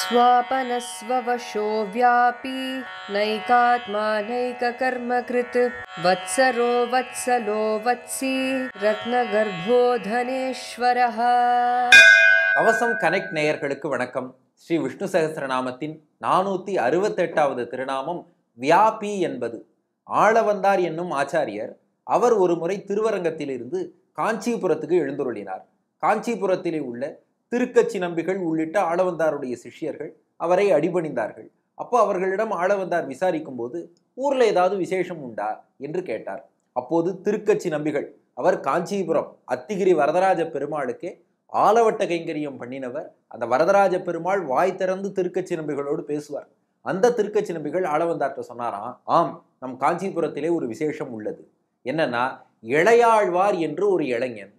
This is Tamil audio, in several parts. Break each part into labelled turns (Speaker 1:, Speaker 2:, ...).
Speaker 1: स्वापनस्ववशो व्यापी नैकात्मानैककर्मकृत् वत्सरो वत्सलो वत्सी ரத்னகர்போ தனேஸ்வரஹா அவசம் கனெக்ட் நேயர்களுக்கு வணக்கம் ஸ்ரீ விஷ்ணு சகசிரநாமத்தின் அறுபத்தி அறுபத்தெட்டாவது திருநாமம் வியாபி என்பது ஆளவந்தார் என்னும் ஆச்சாரியர் அவர் ஒரு முறை திருவரங்கத்திலிருந்து காஞ்சிபுரத்துக்கு எழுந்துருளினார் காஞ்சிபுரத்திலே உள்ள திருக்கச்சி நம்பிகள் உள்ளிட்ட ஆளவந்தாருடைய சிஷ்யர்கள் அவரை அடிபணிந்தார்கள் அப்போ அவர்களிடம் ஆளவந்தார் விசாரிக்கும் போது ஊரில் ஏதாவது விசேஷம் உண்டா என்று கேட்டார் அப்போது திருக்கச்சி நம்பிகள் அவர் காஞ்சிபுரம் அத்திகிரி வரதராஜ பெருமாளுக்கே ஆலவட்ட கைங்கரியம் பண்ணினவர் அந்த வரதராஜ பெருமாள் வாய் திறந்து திருக்கச்சி நம்பிகளோடு பேசுவார் அந்த திருக்கச்சி நம்பிகள் ஆளவந்தார்ட்ட சொன்னாராம் ஆம் நம் காஞ்சிபுரத்திலே ஒரு விசேஷம் உள்ளது என்னன்னா இளையாழ்வார் என்று ஒரு இளைஞன்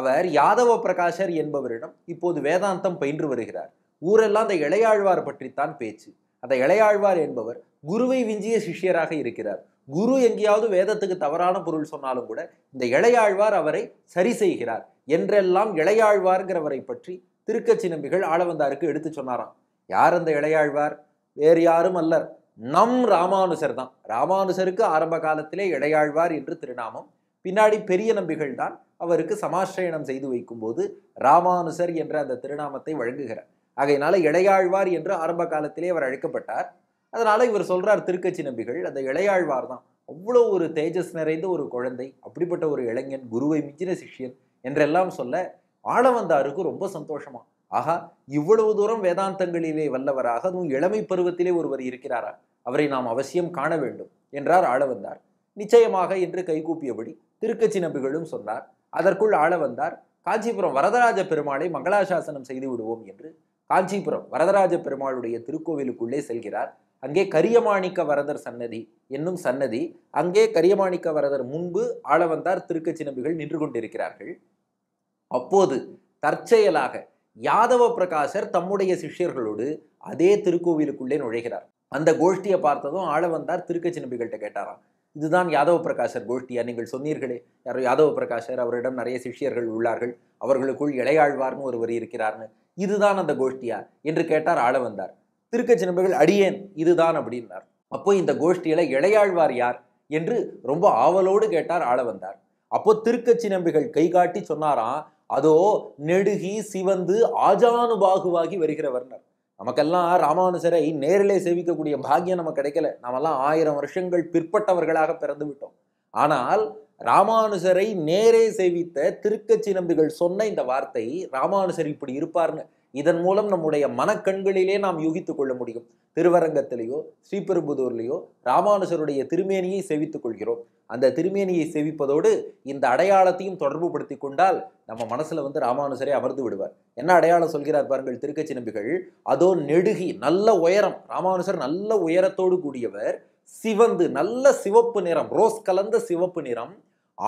Speaker 1: அவர் யாதவ பிரகாஷர் என்பவரிடம் இப்போது வேதாந்தம் பயின்று வருகிறார் ஊரெல்லாம் அந்த இளையாழ்வார் பற்றித்தான் பேச்சு அந்த இளையாழ்வார் என்பவர் குருவை விஞ்சிய சிஷியராக இருக்கிறார் குரு எங்கேயாவது வேதத்துக்கு தவறான பொருள் சொன்னாலும் கூட இந்த இளையாழ்வார் அவரை சரி செய்கிறார் என்றெல்லாம் இளையாழ்வார்ங்கிறவரை பற்றி திருக்கச்சி நம்பிகள் ஆளவந்தாருக்கு எடுத்து சொன்னாராம் யார் அந்த இளையாழ்வார் வேறு யாரும் அல்லர் நம் ராமானுசர் தான் ராமானுசருக்கு ஆரம்ப காலத்திலே இடையாழ்வார் என்று திருநாமம் பின்னாடி பெரிய நம்பிகள் தான் அவருக்கு சமாஷயணம் செய்து வைக்கும்போது ராமானுசர் என்ற அந்த திருநாமத்தை வழங்குகிறார் ஆகையினால இளையாழ்வார் என்று ஆரம்ப காலத்திலே அவர் அழைக்கப்பட்டார் அதனால இவர் சொல்றார் திருக்கச்சி நம்பிகள் அந்த இளையாழ்வார் தான் அவ்வளோ ஒரு தேஜஸ் நிறைந்த ஒரு குழந்தை அப்படிப்பட்ட ஒரு இளைஞன் குருவை மிஞ்சின சிஷ்யன் என்றெல்லாம் சொல்ல ஆளவந்தாருக்கு ரொம்ப சந்தோஷமா ஆகா இவ்வளவு தூரம் வேதாந்தங்களிலே வல்லவராக அதுவும் இளமை பருவத்திலே ஒருவர் இருக்கிறாரா அவரை நாம் அவசியம் காண வேண்டும் என்றார் ஆளவந்தார் நிச்சயமாக என்று கைகூப்பியபடி திருக்கச்சி நம்பிகளும் சொன்னார் அதற்குள் ஆள வந்தார் காஞ்சிபுரம் வரதராஜ பெருமாளை மங்களாசாசனம் செய்து விடுவோம் என்று காஞ்சிபுரம் வரதராஜ பெருமாளுடைய திருக்கோவிலுக்குள்ளே செல்கிறார் அங்கே கரியமாணிக்க வரதர் சன்னதி என்னும் சன்னதி அங்கே கரியமாணிக்க வரதர் முன்பு வந்தார் திருக்கச்சி நம்பிகள் நின்று கொண்டிருக்கிறார்கள் அப்போது தற்செயலாக யாதவ பிரகாசர் தம்முடைய சிஷ்யர்களோடு அதே திருக்கோவிலுக்குள்ளே நுழைகிறார் அந்த கோஷ்டியை பார்த்ததும் வந்தார் திருக்கச்சி நம்பிகள்கிட்ட கேட்டாராம் இதுதான் யாதவ பிரகாஷர் கோஷ்டியா நீங்கள் சொன்னீர்களே யாரோ யாதவ பிரகாஷர் அவரிடம் நிறைய சிஷ்யர்கள் உள்ளார்கள் அவர்களுக்குள் இளையாழ்வார்னு ஒருவர் இருக்கிறார்னு இதுதான் அந்த கோஷ்டியா என்று கேட்டார் ஆள வந்தார் திருக்கச்சினம்பர்கள் அடியேன் இதுதான் அப்படின்னார் அப்போ இந்த கோஷ்டியில இளையாழ்வார் யார் என்று ரொம்ப ஆவலோடு கேட்டார் ஆள வந்தார் அப்போ திருக்கச்சி நம்பிகள் கை காட்டி சொன்னாராம் அதோ நெடுகி சிவந்து ஆஜானுபாகுவாகி வருகிற நமக்கெல்லாம் ராமானுசரை நேரிலே சேவிக்கக்கூடிய பாக்கியம் நமக்கு கிடைக்கல நாமெல்லாம் ஆயிரம் வருஷங்கள் பிற்பட்டவர்களாக பிறந்து விட்டோம் ஆனால் ராமானுசரை நேரே சேவித்த திருக்கச்சி நம்பிகள் சொன்ன இந்த வார்த்தை ராமானுசர் இப்படி இருப்பார்னு இதன் மூலம் நம்முடைய மனக்கண்களிலே நாம் யூகித்துக் கொள்ள முடியும் திருவரங்கத்திலேயோ ஸ்ரீபெரும்புதூர்லேயோ ராமானுஷருடைய திருமேனியை செவித்துக் கொள்கிறோம் அந்த திருமேனியை செவிப்பதோடு இந்த அடையாளத்தையும் தொடர்பு படுத்தி கொண்டால் நம்ம மனசுல வந்து ராமானுஷரை அமர்ந்து விடுவார் என்ன அடையாளம் சொல்கிறார் பாருங்கள் திருக்கச்சி நம்பிகள் அதோ நெடுகி நல்ல உயரம் ராமானுஷர் நல்ல உயரத்தோடு கூடியவர் சிவந்து நல்ல சிவப்பு நிறம் ரோஸ் கலந்த சிவப்பு நிறம்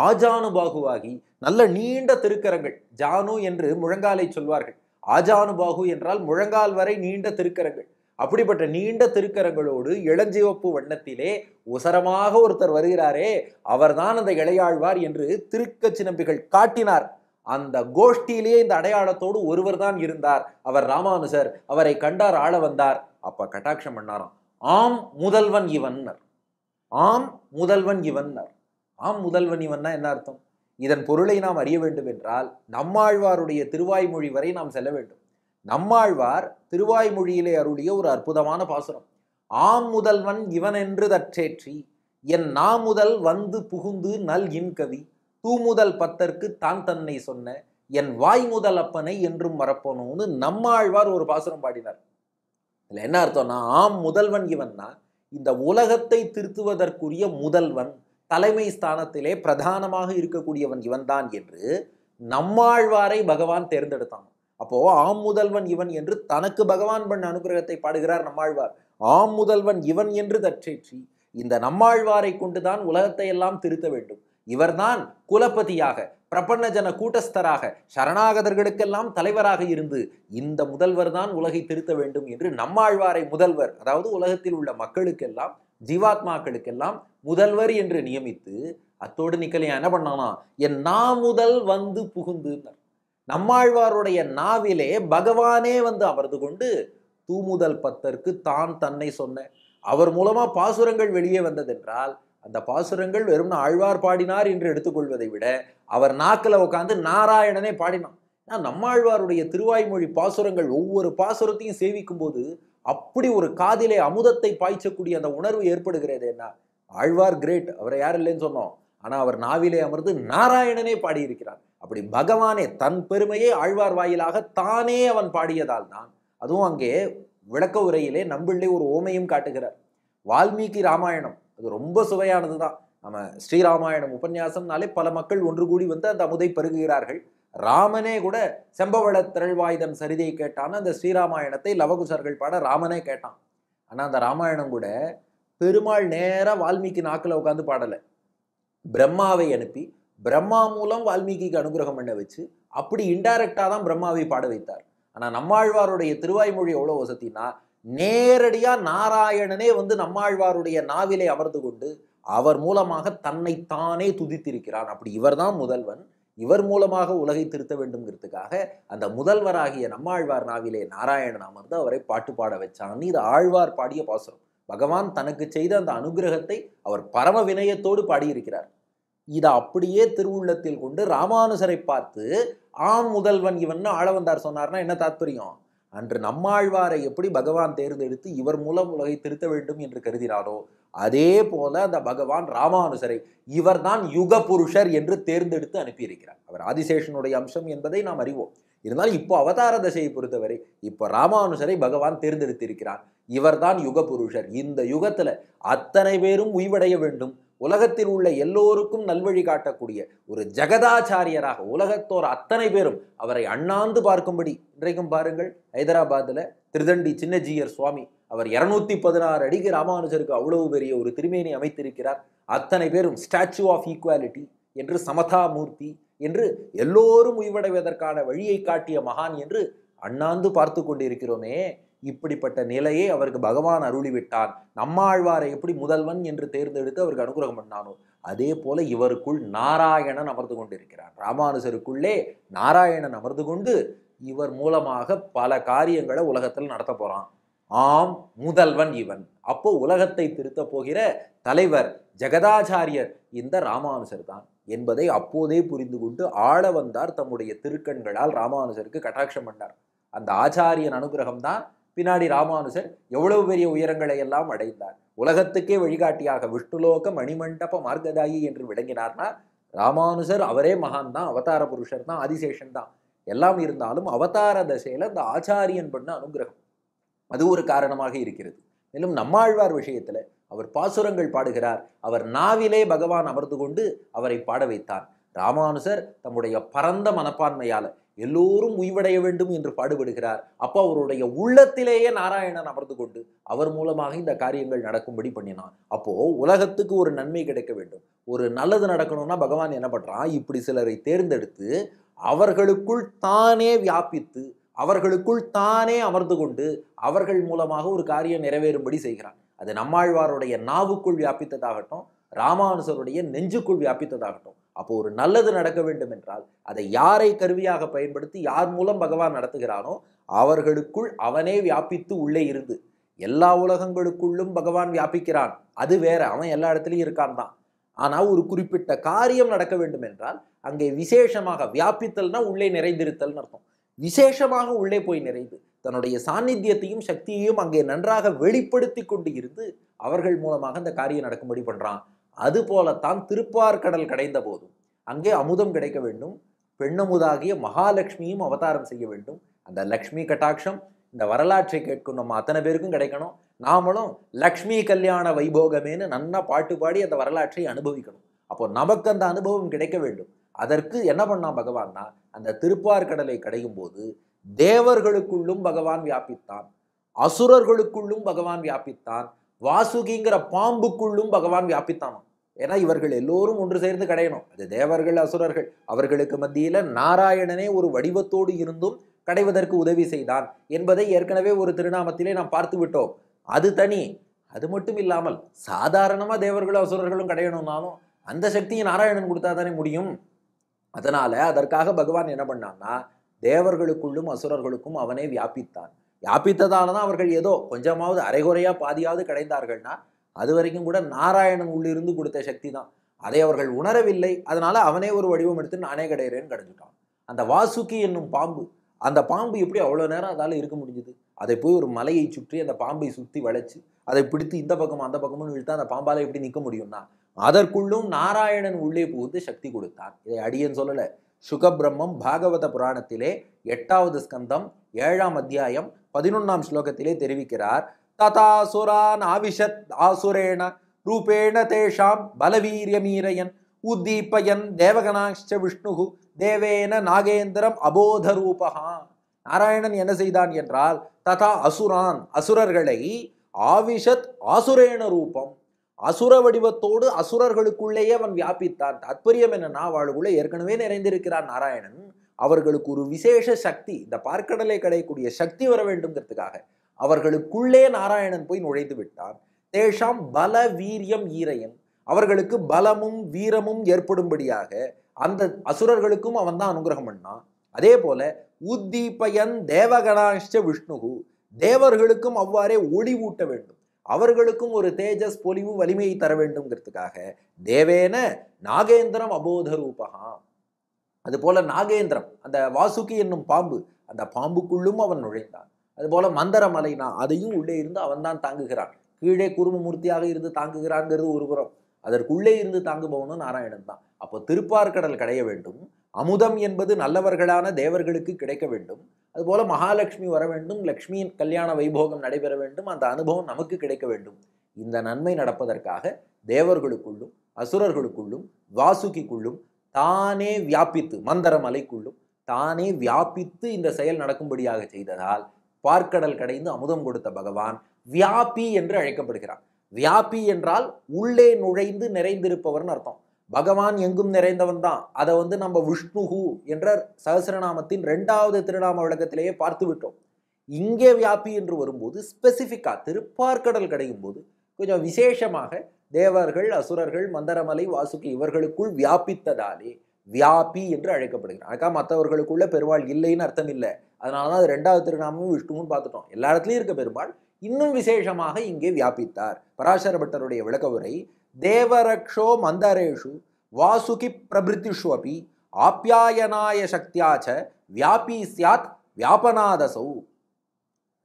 Speaker 1: ஆஜானு பாகுவாகி நல்ல நீண்ட திருக்கரங்கள் ஜானு என்று முழங்காலை சொல்வார்கள் ஆஜானுபாகு என்றால் முழங்கால் வரை நீண்ட திருக்கரங்கள் அப்படிப்பட்ட நீண்ட திருக்கரங்களோடு இளஞ்சிவப்பு வண்ணத்திலே உசரமாக ஒருத்தர் வருகிறாரே அவர்தான் அந்த இளையாழ்வார் என்று திருக்கச்சி நம்பிகள் காட்டினார் அந்த கோஷ்டியிலேயே இந்த அடையாளத்தோடு ஒருவர் தான் இருந்தார் அவர் ராமானுசர் அவரை கண்டார் ஆள வந்தார் அப்ப கட்டாட்சம் பண்ணாராம் ஆம் முதல்வன் இவன்னர் ஆம் முதல்வன் இவன்னர் ஆம் முதல்வன் இவன்னா என்ன அர்த்தம் இதன் பொருளை நாம் அறிய வேண்டும் என்றால் நம்மாழ்வாருடைய திருவாய்மொழி வரை நாம் செல்ல வேண்டும் நம்மாழ்வார் திருவாய்மொழியிலே அருளிய ஒரு அற்புதமான பாசுரம் ஆம் முதல்வன் இவன் என்று தற்றேற்றி என் நாமுதல் முதல் வந்து புகுந்து நல் இன்கவி தூமுதல் பத்தற்கு தான் தன்னை சொன்ன என் வாய் முதல் அப்பனை என்றும் மறப்போனோன்னு நம்மாழ்வார் ஒரு பாசுரம் பாடினார் இதில் என்ன அர்த்தம்னா ஆம் முதல்வன் இவன்னா இந்த உலகத்தை திருத்துவதற்குரிய முதல்வன் தலைமை ஸ்தானத்திலே பிரதானமாக இருக்கக்கூடியவன் இவன்தான் என்று நம்மாழ்வாரை பகவான் தேர்ந்தெடுத்தான் அப்போ ஆம் முதல்வன் இவன் என்று தனக்கு பகவான் பண்ண அனுகிரகத்தை பாடுகிறார் நம்மாழ்வார் ஆம் முதல்வன் இவன் என்று தற்றேற்றி இந்த நம்மாழ்வாரை கொண்டுதான் உலகத்தை எல்லாம் திருத்த வேண்டும் இவர்தான் குலபதியாக பிரபன்னஜன கூட்டஸ்தராக சரணாகதர்களுக்கெல்லாம் தலைவராக இருந்து இந்த முதல்வர் தான் உலகை திருத்த வேண்டும் என்று நம்மாழ்வாரை முதல்வர் அதாவது உலகத்தில் உள்ள மக்களுக்கெல்லாம் ஜீவாத்மாக்களுக்கெல்லாம் முதல்வர் என்று நியமித்து அத்தோடு நிக்கலையா என்ன பண்ணானா என் நா முதல் வந்து புகுந்து நம்மாழ்வாருடைய நாவிலே பகவானே வந்து அமர்ந்து கொண்டு தூமுதல் பத்தருக்கு தான் தன்னை சொன்ன அவர் மூலமாக பாசுரங்கள் வெளியே வந்ததென்றால் அந்த பாசுரங்கள் வெறும் ஆழ்வார் பாடினார் என்று எடுத்துக்கொள்வதை விட அவர் நாக்கில் உட்காந்து நாராயணனே பாடினான் ஆனால் நம்மாழ்வாருடைய திருவாய்மொழி பாசுரங்கள் ஒவ்வொரு பாசுரத்தையும் சேவிக்கும் போது அப்படி ஒரு காதிலே அமுதத்தை பாய்ச்சக்கூடிய அந்த உணர்வு ஏற்படுகிறது என்ன ஆழ்வார் கிரேட் அவரை யார் இல்லைன்னு சொன்னோம் ஆனால் அவர் நாவிலே அமர்ந்து நாராயணனே பாடியிருக்கிறார் அப்படி பகவானே தன் பெருமையை ஆழ்வார் வாயிலாக தானே அவன் பாடியதால் தான் அதுவும் அங்கே விளக்க உரையிலே நம்பிள்ளே ஒரு ஓமையும் காட்டுகிறார் வால்மீகி ராமாயணம் அது ரொம்ப சுவையானது தான் நம்ம ஸ்ரீராமாயணம் உபன்யாசம்னாலே பல மக்கள் ஒன்று கூடி வந்து அந்த அமுதை பருகுகிறார்கள் ராமனே கூட செம்பவள திரள்வாயுதம் சரிதை கேட்டான்னு அந்த ஸ்ரீராமாயணத்தை லவகுசர்கள் பாட ராமனே கேட்டான் ஆனால் அந்த ராமாயணம் கூட பெருமாள் நேராக வால்மீகி நாக்கில் உட்காந்து பாடலை பிரம்மாவை அனுப்பி பிரம்மா மூலம் வால்மீகிக்கு அனுகிரகம் பண்ண வச்சு அப்படி இன்டைரக்டாக தான் பிரம்மாவை பாட வைத்தார் ஆனால் நம்மாழ்வாருடைய திருவாய்மொழி எவ்வளோ வசத்தினா நேரடியாக நாராயணனே வந்து நம்மாழ்வாருடைய நாவிலை அமர்ந்து கொண்டு அவர் மூலமாக தன்னைத்தானே துதித்திருக்கிறான் அப்படி இவர்தான் முதல்வன் இவர் மூலமாக உலகை திருத்த வேண்டும்ங்கிறதுக்காக அந்த முதல்வராகிய நம்மாழ்வார் நாவிலே நாராயணன் அமர்ந்து அவரை பாட்டு பாட வச்சான் இது ஆழ்வார் பாடிய பாசுரம் பகவான் தனக்கு செய்த அந்த அனுகிரகத்தை அவர் பரம வினயத்தோடு பாடியிருக்கிறார் இதை அப்படியே திருவுள்ளத்தில் கொண்டு ராமானுசரை பார்த்து ஆம் முதல்வன் இவன் ஆள வந்தார் சொன்னார்னா என்ன தாத்பரியம் அன்று நம்மாழ்வாரை எப்படி பகவான் தேர்ந்தெடுத்து இவர் மூலம் உலகை திருத்த வேண்டும் என்று கருதினாரோ அதே போல அந்த பகவான் ராமானுசரை இவர் தான் யுக புருஷர் என்று தேர்ந்தெடுத்து அனுப்பியிருக்கிறார் அவர் ஆதிசேஷனுடைய அம்சம் என்பதை நாம் அறிவோம் இருந்தாலும் இப்போ அவதார தசையை பொறுத்தவரை இப்போ ராமானுசரை பகவான் தேர்ந்தெடுத்திருக்கிறார் இவர்தான் யுக புருஷர் இந்த யுகத்தில் அத்தனை பேரும் உய்வடைய வேண்டும் உலகத்தில் உள்ள எல்லோருக்கும் நல்வழி காட்டக்கூடிய ஒரு ஜெகதாச்சாரியராக உலகத்தோர் அத்தனை பேரும் அவரை அண்ணாந்து பார்க்கும்படி இன்றைக்கும் பாருங்கள் ஹைதராபாத்தில் திருதண்டி சின்னஜியர் சுவாமி அவர் இரநூத்தி பதினாறு அடிக்கு ராமானுஜருக்கு அவ்வளவு பெரிய ஒரு திருமேனி அமைத்திருக்கிறார் அத்தனை பேரும் ஸ்டாச்சு ஆஃப் ஈக்குவாலிட்டி என்று சமதா மூர்த்தி என்று எல்லோரும் உய்வடைவதற்கான வழியை காட்டிய மகான் என்று அண்ணாந்து பார்த்து கொண்டிருக்கிறோமே இப்படிப்பட்ட நிலையை அவருக்கு பகவான் அருளிவிட்டான் நம்மாழ்வாரை எப்படி முதல்வன் என்று தேர்ந்தெடுத்து அவருக்கு அனுகிரகம் பண்ணானோ அதே போல இவருக்குள் நாராயணன் அமர்ந்து கொண்டிருக்கிறார் ராமானுஜருக்குள்ளே நாராயணன் அமர்ந்து கொண்டு இவர் மூலமாக பல காரியங்களை உலகத்தில் நடத்த போகிறான் ஆம் முதல்வன் இவன் அப்போ உலகத்தை திருத்த போகிற தலைவர் ஜெகதாச்சாரியர் இந்த ராமானுஜர் தான் என்பதை அப்போதே புரிந்து கொண்டு ஆள வந்தார் தம்முடைய திருக்கண்களால் ராமானுஜருக்கு கட்டாட்சம் பண்ணார் அந்த ஆச்சாரியன் அனுகிரகம் தான் பின்னாடி ராமானுஜர் எவ்வளவு பெரிய உயரங்களை எல்லாம் அடைந்தார் உலகத்துக்கே வழிகாட்டியாக விஷ்ணுலோக மணிமண்டப மார்க்கதாயி என்று விளங்கினார்னா ராமானுசர் அவரே மகான் தான் அவதார புருஷர் தான் ஆதிசேஷன் தான் எல்லாம் இருந்தாலும் அவதார தசையில இந்த ஆச்சாரியன் பண்ண அனுகிரகம் அது ஒரு காரணமாக இருக்கிறது மேலும் நம்மாழ்வார் விஷயத்துல அவர் பாசுரங்கள் பாடுகிறார் அவர் நாவிலே பகவான் அமர்ந்து கொண்டு அவரை பாட வைத்தார் ராமானுசர் தம்முடைய பரந்த மனப்பான்மையால எல்லோரும் உய்வடைய வேண்டும் என்று பாடுபடுகிறார் அப்போ அவருடைய உள்ளத்திலேயே நாராயணன் அமர்ந்து கொண்டு அவர் மூலமாக இந்த காரியங்கள் நடக்கும்படி பண்ணினான் அப்போ உலகத்துக்கு ஒரு நன்மை கிடைக்க வேண்டும் ஒரு நல்லது நடக்கணும்னா பகவான் என்ன பண்ணுறான் இப்படி சிலரை தேர்ந்தெடுத்து அவர்களுக்குள் தானே வியாபித்து அவர்களுக்குள் தானே அமர்ந்து கொண்டு அவர்கள் மூலமாக ஒரு காரியம் நிறைவேறும்படி செய்கிறான் அது நம்மாழ்வாருடைய நாவுக்குள் வியாபித்ததாகட்டும் ராமானுசருடைய நெஞ்சுக்குள் வியாபித்ததாகட்டும் அப்போ ஒரு நல்லது நடக்க வேண்டும் என்றால் அதை யாரை கருவியாக பயன்படுத்தி யார் மூலம் பகவான் நடத்துகிறானோ அவர்களுக்குள் அவனே வியாபித்து உள்ளே இருந்து எல்லா உலகங்களுக்குள்ளும் பகவான் வியாபிக்கிறான் அது வேற அவன் எல்லா இடத்துலையும் இருக்கான் தான் ஆனால் ஒரு குறிப்பிட்ட காரியம் நடக்க வேண்டும் என்றால் அங்கே விசேஷமாக வியாபித்தல்னா உள்ளே நிறைந்திருத்தல்னு அர்த்தம் விசேஷமாக உள்ளே போய் நிறைந்து தன்னுடைய சாநித்தியத்தையும் சக்தியையும் அங்கே நன்றாக வெளிப்படுத்தி கொண்டு இருந்து அவர்கள் மூலமாக அந்த காரியம் நடக்கும்படி பண்ணுறான் அதுபோலத்தான் திருப்பார்கடல் கடைந்த போதும் அங்கே அமுதம் கிடைக்க வேண்டும் பெண்ணமுதாகிய மகாலட்சுமியும் அவதாரம் செய்ய வேண்டும் அந்த லக்ஷ்மி கட்டாட்சம் இந்த வரலாற்றை கேட்கும் நம்ம அத்தனை பேருக்கும் கிடைக்கணும் நாமளும் லக்ஷ்மி கல்யாண வைபோகமேனு நன்னா பாட்டு பாடி அந்த வரலாற்றை அனுபவிக்கணும் அப்போ நமக்கு அந்த அனுபவம் கிடைக்க வேண்டும் அதற்கு என்ன பண்ணான் பகவான்னா அந்த திருப்பார்கடலை கடையும் போது தேவர்களுக்குள்ளும் பகவான் வியாபித்தான் அசுரர்களுக்குள்ளும் பகவான் வியாபித்தான் வாசுகிங்கிற பாம்புக்குள்ளும் பகவான் வியாபித்தானாம் ஏன்னா இவர்கள் எல்லோரும் ஒன்று சேர்ந்து கடையணும் அது தேவர்கள் அசுரர்கள் அவர்களுக்கு மத்தியில் நாராயணனே ஒரு வடிவத்தோடு இருந்தும் கடைவதற்கு உதவி செய்தான் என்பதை ஏற்கனவே ஒரு திருநாமத்திலே நாம் பார்த்து விட்டோம் அது தனி அது மட்டும் இல்லாமல் சாதாரணமாக தேவர்களும் அசுரர்களும் கடையணும்னாலும் அந்த சக்தியை நாராயணன் கொடுத்தா தானே முடியும் அதனால் அதற்காக பகவான் என்ன பண்ணான்னா தேவர்களுக்குள்ளும் அசுரர்களுக்கும் அவனே வியாபித்தான் யாப்பித்ததால தான் அவர்கள் ஏதோ கொஞ்சமாவது அரைகுறையா பாதியாவது கிடைந்தார்கள்னா அது வரைக்கும் கூட நாராயணன் உள்ளிருந்து கொடுத்த சக்தி தான் அதை அவர்கள் உணரவில்லை அதனால அவனே ஒரு வடிவம் எடுத்து நானே கிடையிறேன்னு கிடைச்சிட்டான் அந்த வாசுக்கி என்னும் பாம்பு அந்த பாம்பு எப்படி அவ்வளோ நேரம் அதால் இருக்க முடிஞ்சுது அதை போய் ஒரு மலையை சுற்றி அந்த பாம்பை சுற்றி வளைச்சு அதை பிடித்து இந்த பக்கம் அந்த பக்கமும் இழுத்து அந்த பாம்பால் எப்படி நிற்க முடியும்னா அதற்குள்ளும் நாராயணன் உள்ளே புகுந்து சக்தி கொடுத்தான் இதை அடியன் சொல்லலை சுகபிரம்மம் பாகவத புராணத்திலே எட்டாவது ஸ்கந்தம் ஏழாம் அத்தியாயம் பதினொன்னாம் ஸ்லோகத்திலே தெரிவிக்கிறார் ததாசுரான் ஆவிஷத் ஆசுரேண ரூபேண தேஷாம் பலவீரியமீரையன் உத்தீப்பயன் தேவகனாஷ்ட விஷ்ணு தேவேன நாகேந்திரம் அபோத ரூபகா நாராயணன் என்ன செய்தான் என்றால் ததா அசுரான் அசுரர்களை ஆவிஷத் ஆசுரேண ரூபம் அசுர வடிவத்தோடு அசுரர்களுக்குள்ளேயே அவன் வியாபித்தான் தாத்பரியம் என்னன்னா அவளுக்குள்ளே ஏற்கனவே நிறைந்திருக்கிறான் நாராயணன் அவர்களுக்கு ஒரு விசேஷ சக்தி இந்த பார்க்கடலை கிடையக்கூடிய சக்தி வர வேண்டும்ங்கிறதுக்காக அவர்களுக்குள்ளே நாராயணன் போய் நுழைந்து விட்டான் தேஷாம் பல வீரியம் ஈரையன் அவர்களுக்கு பலமும் வீரமும் ஏற்படும்படியாக அந்த அசுரர்களுக்கும் அவன் தான் அனுகிரகம் பண்ணான் அதே போல உத்தீபயன் தேவகணாஷ்ட விஷ்ணுகு தேவர்களுக்கும் அவ்வாறே ஒளி ஊட்ட வேண்டும் அவர்களுக்கும் ஒரு தேஜஸ் பொலிவு வலிமையை தர வேண்டும்ங்கிறதுக்காக தேவேன நாகேந்திரம் அபோத ரூபகாம் அதுபோல நாகேந்திரம் அந்த வாசுகி என்னும் பாம்பு அந்த பாம்புக்குள்ளும் அவன் நுழைந்தான் அதுபோல மந்தரமலைனா அதையும் உள்ளே இருந்து அவன் தான் தாங்குகிறான் கீழே குருமமூர்த்தியாக இருந்து தாங்குகிறான்ங்கிறது ஒரு புறம் அதற்குள்ளே இருந்து தாங்குபவனும் நாராயணன் தான் அப்போ திருப்பார்கடல் கடைய வேண்டும் அமுதம் என்பது நல்லவர்களான தேவர்களுக்கு கிடைக்க வேண்டும் அதுபோல் மகாலட்சுமி வர வேண்டும் லக்ஷ்மியின் கல்யாண வைபோகம் நடைபெற வேண்டும் அந்த அனுபவம் நமக்கு கிடைக்க வேண்டும் இந்த நன்மை நடப்பதற்காக தேவர்களுக்குள்ளும் அசுரர்களுக்குள்ளும் வாசுகிக்குள்ளும் தானே வியாபித்து மந்தர மலைக்குள்ளும் தானே வியாபித்து இந்த செயல் நடக்கும்படியாக செய்ததால் பார்க்கடல் கடைந்து அமுதம் கொடுத்த பகவான் வியாபி என்று அழைக்கப்படுகிறார் வியாபி என்றால் உள்ளே நுழைந்து நிறைந்திருப்பவர்னு அர்த்தம் பகவான் எங்கும் நிறைந்தவன் தான் அதை வந்து நம்ம விஷ்ணுஹு என்ற சகசிரநாமத்தின் ரெண்டாவது திருநாம விளக்கத்திலேயே பார்த்து விட்டோம் இங்கே வியாபி என்று வரும்போது ஸ்பெசிஃபிக்காக திருப்பார்கடல் கிடைக்கும் போது கொஞ்சம் விசேஷமாக தேவர்கள் அசுரர்கள் மந்தரமலை வாசுக்கு இவர்களுக்குள் வியாபித்ததாலே வியாபி என்று அழைக்கப்படுகிறார் அதுக்காக மற்றவர்களுக்குள்ள பெருமாள் இல்லைன்னு அர்த்தம் இல்லை அதனால தான் அது ரெண்டாவது திருநாமும் விஷ்ணுவும் பார்த்துட்டோம் எல்லா இடத்துலையும் இருக்க பெருமாள் இன்னும் விசேஷமாக இங்கே வியாபித்தார் பராசர பட்டருடைய விளக்க உரை தேவரக்ஷோ மந்தரேஷு வாசுகி பிரபிருத்திஷு அப்பி ஆப்பியாயனாய சக்தியாச்ச வியாபி சியாத் வியாபனாதசௌ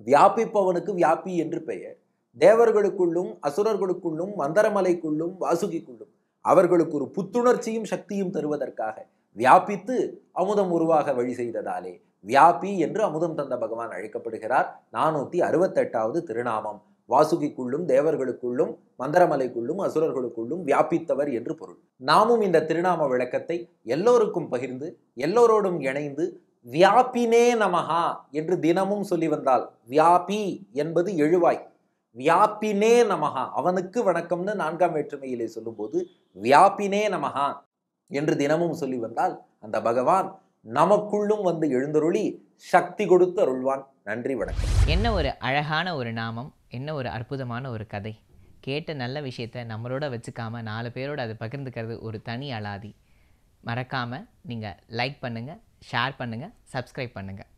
Speaker 1: வியாபிப்பவனுக்கு வியாபி என்று பெயர் தேவர்களுக்குள்ளும் அசுரர்களுக்குள்ளும் மந்தரமலைக்குள்ளும் வாசுகிக்குள்ளும் அவர்களுக்கு ஒரு புத்துணர்ச்சியும் சக்தியும் தருவதற்காக வியாபித்து அமுதம் உருவாக வழி செய்ததாலே வியாபி என்று அமுதம் தந்த பகவான் அழைக்கப்படுகிறார் நானூற்றி அறுபத்தெட்டாவது திருநாமம் வாசுகிக்குள்ளும் தேவர்களுக்குள்ளும் மந்திரமலைக்குள்ளும் அசுரர்களுக்குள்ளும் வியாபித்தவர் என்று பொருள் நாமும் இந்த திருநாம விளக்கத்தை எல்லோருக்கும் பகிர்ந்து எல்லோரோடும் இணைந்து வியாபினே நமகா என்று தினமும் சொல்லி வந்தால் வியாபி என்பது எழுவாய் வியாபினே நமகா அவனுக்கு வணக்கம்னு நான்காம் வேற்றுமையிலே சொல்லும்போது வியாபினே நமகா என்று தினமும் சொல்லி வந்தால் அந்த பகவான் நமக்குள்ளும் வந்து எழுந்தருளி சக்தி கொடுத்து அருள்வான் நன்றி வணக்கம் என்ன ஒரு அழகான ஒரு நாமம் என்ன ஒரு அற்புதமான ஒரு கதை கேட்ட நல்ல விஷயத்த நம்மளோட வச்சுக்காமல் நாலு பேரோட அதை பகிர்ந்துக்கிறது ஒரு தனி அலாதி மறக்காமல் நீங்கள் லைக் பண்ணுங்கள் ஷேர் பண்ணுங்கள் சப்ஸ்கிரைப் பண்ணுங்கள்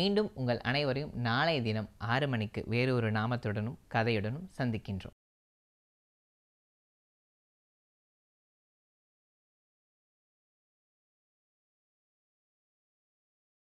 Speaker 1: மீண்டும் உங்கள் அனைவரையும் நாளைய தினம் ஆறு மணிக்கு வேறொரு நாமத்துடனும் கதையுடனும் சந்திக்கின்றோம்